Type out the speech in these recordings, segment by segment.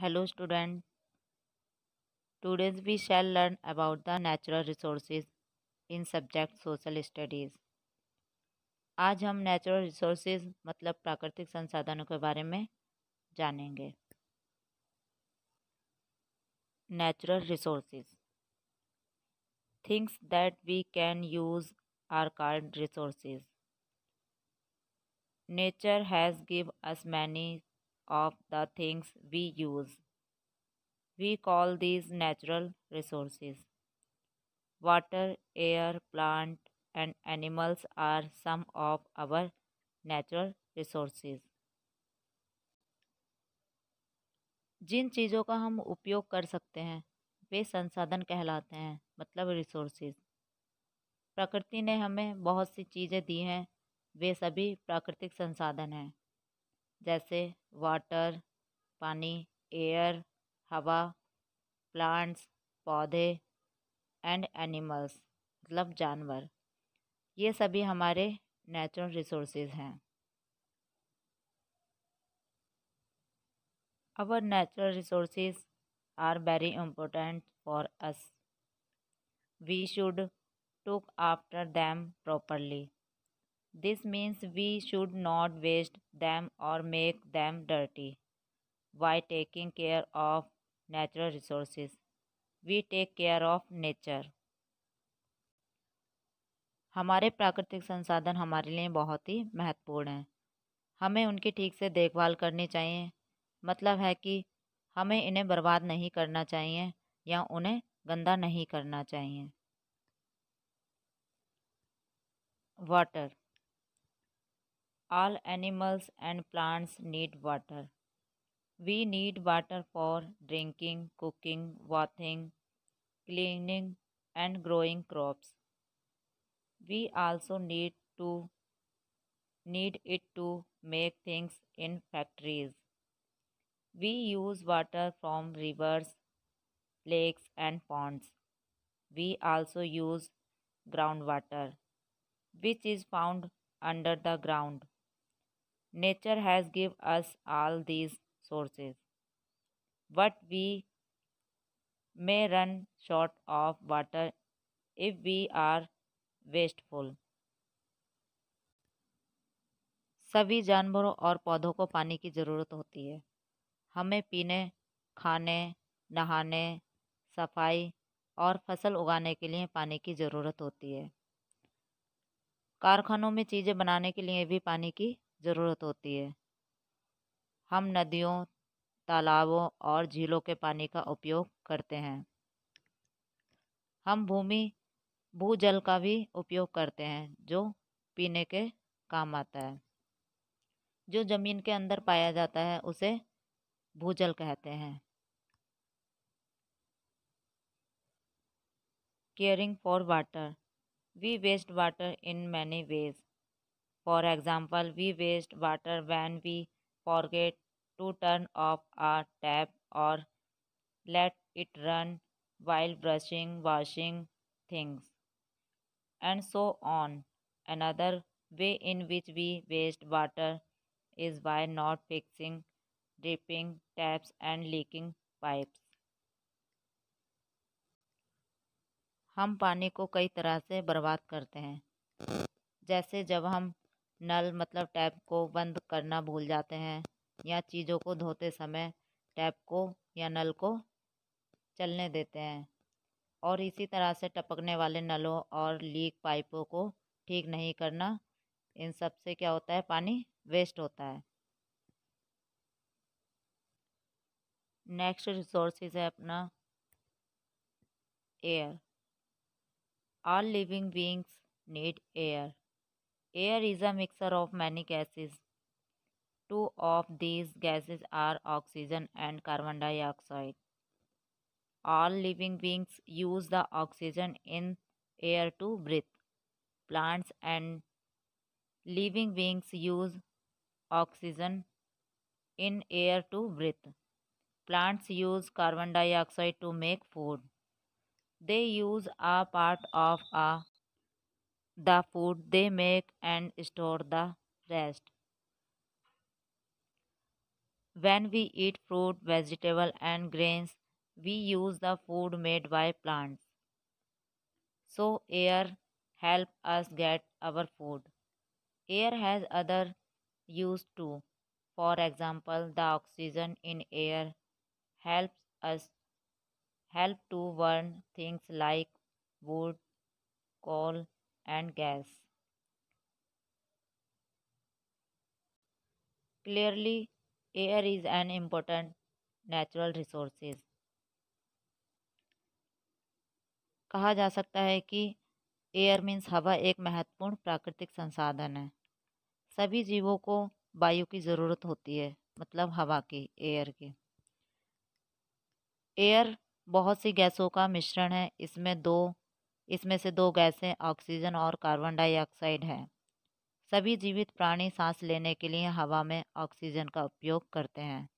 Hello student today's we shall learn about the natural resources in subject social studies आज हम natural resources मतलब प्राकृतिक संसाधनों के बारे में जानेंगे natural resources things that we can use are called resources nature has give us many of the things we use. We call these natural resources. Water, air, plant and animals are some of our natural resources. jin cheezon ka hum upyog kar sakte hain ve sansadhan kehlate hain matlab resources prakriti ne hame bahut si cheeze di hain ve sabhi prakritik sansadhan hain जैसे water पानी air हवा plants पौधे and animals मतलब जानवर ये सभी हमारे natural resource हैं our natural resource are very important for us we should look after them properly this means we should not waste them और make them dirty why taking care of natural resource we take care of nature हमारे प्राकृतिक संसाधन हमारे लिए बहुत ही महत्वपूर्ण हैं हमें उनकी ठीक से देखभाल करनी चाहिए मतलब है कि हमें इन्हें बर्बाद नहीं करना चाहिए या उन्हें गंदा नहीं करना चाहिए water All animals and plants need water. We need water for drinking, cooking, bathing, cleaning, and growing crops. We also need to need it to make things in factories. We use water from rivers, lakes and ponds. We also use groundwater, which is found under the ground. nature has give us all these sources but we may run short of water if we are wasteful सभी जानवरों और पौधों को पानी की ज़रूरत होती है हमें पीने खाने नहाने सफाई और फसल उगाने के लिए पानी की ज़रूरत होती है कारखानों में चीज़ें बनाने के लिए भी पानी की ज़रूरत होती है हम नदियों तालाबों और झीलों के पानी का उपयोग करते हैं हम भूमि भूजल का भी उपयोग करते हैं जो पीने के काम आता है जो ज़मीन के अंदर पाया जाता है उसे भूजल कहते हैं caring for water we waste water in many ways for example we waste water when we forget to turn off our tap और let it run while brushing washing things and so on another way in which we waste water is by not fixing dripping taps and leaking pipes हम पानी को कई तरह से बर्बाद करते हैं जैसे जब हम नल मतलब टैप को बंद करना भूल जाते हैं या चीज़ों को धोते समय टैप को या नल को चलने देते हैं और इसी तरह से टपकने वाले नलों और लीक पाइपों को ठीक नहीं करना इन सब से क्या होता है पानी वेस्ट होता है नेक्स्ट रिसोर्सेज है अपना air all living beings need air Air is a mixture of many gases. Two of these gases are oxygen and carbon dioxide. All living beings use the oxygen in air to breathe. Plants and living beings use oxygen in air to breathe. Plants use carbon dioxide to make food. They use a part of a the food they make and store the rest. When we eat fruit, vegetable and grains, we use the food made by plants. So air help us get our food. Air has other use too. For example, the oxygen in air helps us help to burn things like wood, coal, and gas clearly air is an important natural resources कहा जा सकता है कि air means हवा एक महत्वपूर्ण प्राकृतिक संसाधन है सभी जीवों को वायु की ज़रूरत होती है मतलब हवा की एयर की एयर बहुत सी गैसों का मिश्रण है इसमें दो इसमें से दो गैसें ऑक्सीजन और कार्बन डाइऑक्साइड हैं सभी जीवित प्राणी सांस लेने के लिए हवा में ऑक्सीजन का उपयोग करते हैं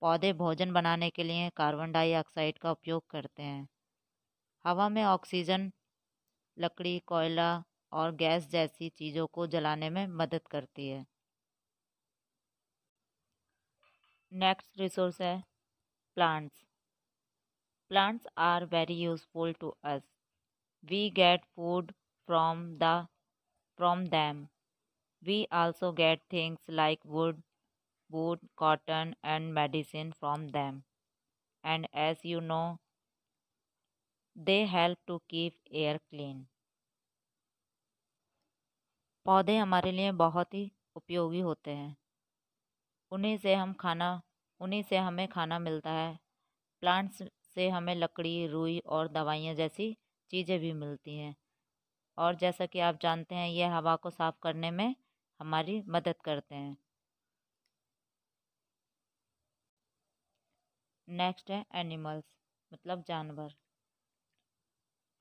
पौधे भोजन बनाने के लिए कार्बन डाइऑक्साइड का उपयोग करते हैं हवा में ऑक्सीजन लकड़ी कोयला और गैस जैसी चीज़ों को जलाने में मदद करती है नेक्स्ट रिसोर्स है plants plants are very useful to us We get food from the from them. We also get things like wood, wood, cotton and medicine from them. And as you know, they help to keep air clean. पौधे हमारे लिए बहुत ही उपयोगी होते हैं उन्हीं से हम खाना उन्हीं से हमें खाना मिलता है प्लांट्स से हमें लकड़ी रुई और दवाइयाँ जैसी चीज़ें भी मिलती हैं और जैसा कि आप जानते हैं ये हवा को साफ़ करने में हमारी मदद करते हैं नेक्स्ट है एनिमल्स मतलब जानवर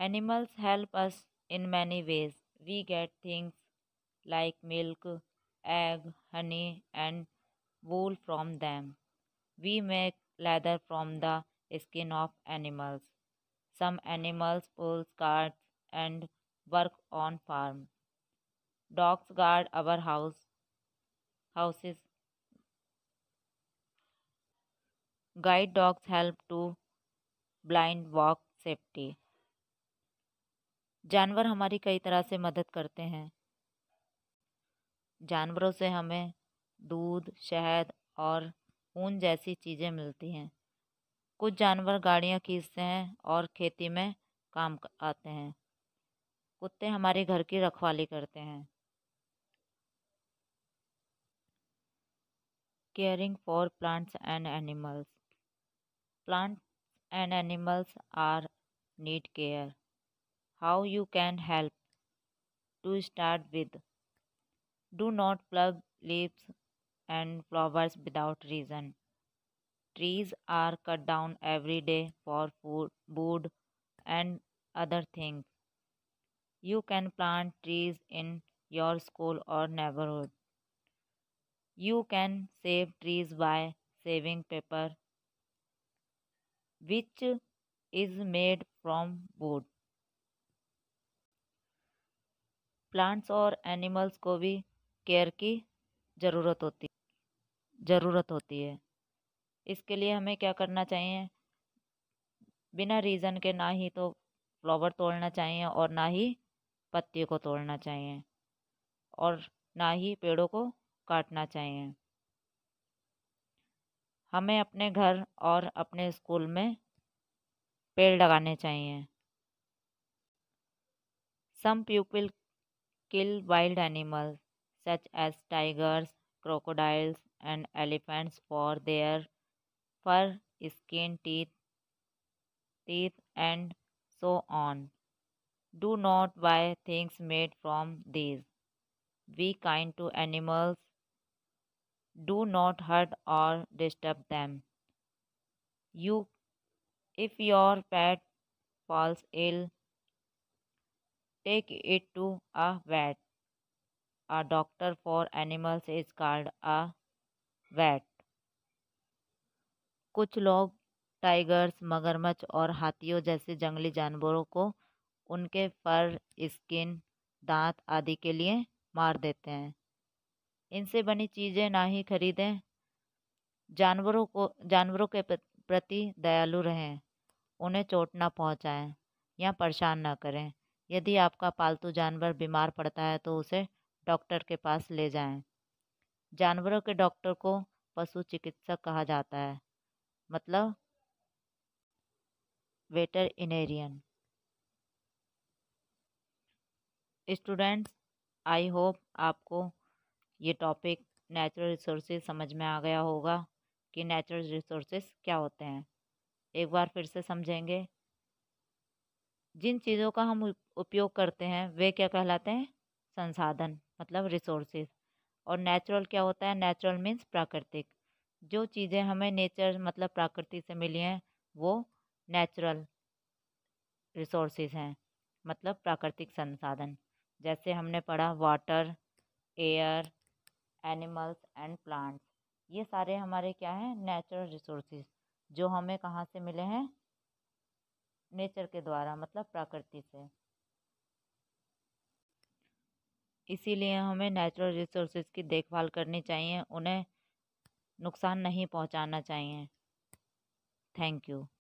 animals help us in many ways we get things like milk egg honey and wool from them we make leather from the skin of animals some animals pulls carts and work on farm. Dogs guard our house houses. Guide dogs help to blind walk safety. जानवर हमारी कई तरह से मदद करते हैं जानवरों से हमें दूध शहद और ऊन जैसी चीज़ें मिलती हैं कुछ जानवर गाड़ियाँ खींचते हैं और खेती में काम आते हैं कुत्ते हमारे घर की रखवाली करते हैं caring for plants and animals plant and animals are need care how you can help to start with do not pluck leaves and flowers without reason Trees are cut down every day for food, wood and other things. You can plant trees in your school or neighborhood. You can save trees by saving paper which is made from wood. Plants और animals को भी care की ज़रूरत होती ज़रूरत होती है इसके लिए हमें क्या करना चाहिए बिना रीज़न के ना ही तो फ्लावर तोड़ना चाहिए और ना ही पत्ती को तोड़ना चाहिए और ना ही पेड़ों को काटना चाहिए हमें अपने घर और अपने स्कूल में पेड़ लगाने चाहिए some people kill wild animals such as tigers crocodiles and elephants for their fur, skin, teeth, teeth and so on. Do not buy things made from these. Be kind to animals. Do not hurt or disturb them. You, if your pet falls ill, take it to a vet. A doctor for animals is called a vet. कुछ लोग tigers मगरमच्छ और हाथियों जैसे जंगली जानवरों को उनके फर स्किन दांत आदि के लिए मार देते हैं इनसे बनी चीज़ें ना ही खरीदें जानवरों को जानवरों के प्रति दयालु रहें उन्हें चोट ना पहुँचाएँ या परेशान ना करें यदि आपका पालतू जानवर बीमार पड़ता है तो उसे डॉक्टर के पास ले जाएं। जानवरों के डॉक्टर को पशु चिकित्सक कहा जाता है मतलब veterinarian students I hope आपको ये टॉपिक नेचुरल रिसोर्स समझ में आ गया होगा कि नेचुरल रिसोर्सेज क्या होते हैं एक बार फिर से समझेंगे जिन चीज़ों का हम उपयोग करते हैं वे क्या कहलाते हैं संसाधन मतलब रिसोर्सेज और नेचुरल क्या होता है नेचुरल मीन्स प्राकृतिक जो चीज़ें हमें नेचर मतलब प्रकृति से मिली हैं वो नेचुरल रिसोर्स हैं मतलब प्राकृतिक संसाधन जैसे हमने पढ़ा water air animals and plants ये सारे हमारे क्या हैं नेचुरल रिसोर्स जो हमें कहाँ से मिले हैं नेचर के द्वारा मतलब प्रकृति से इसीलिए हमें नेचुरल रिसोर्सेज की देखभाल करनी चाहिए उन्हें नुकसान नहीं पहुंचाना चाहिए थैंक यू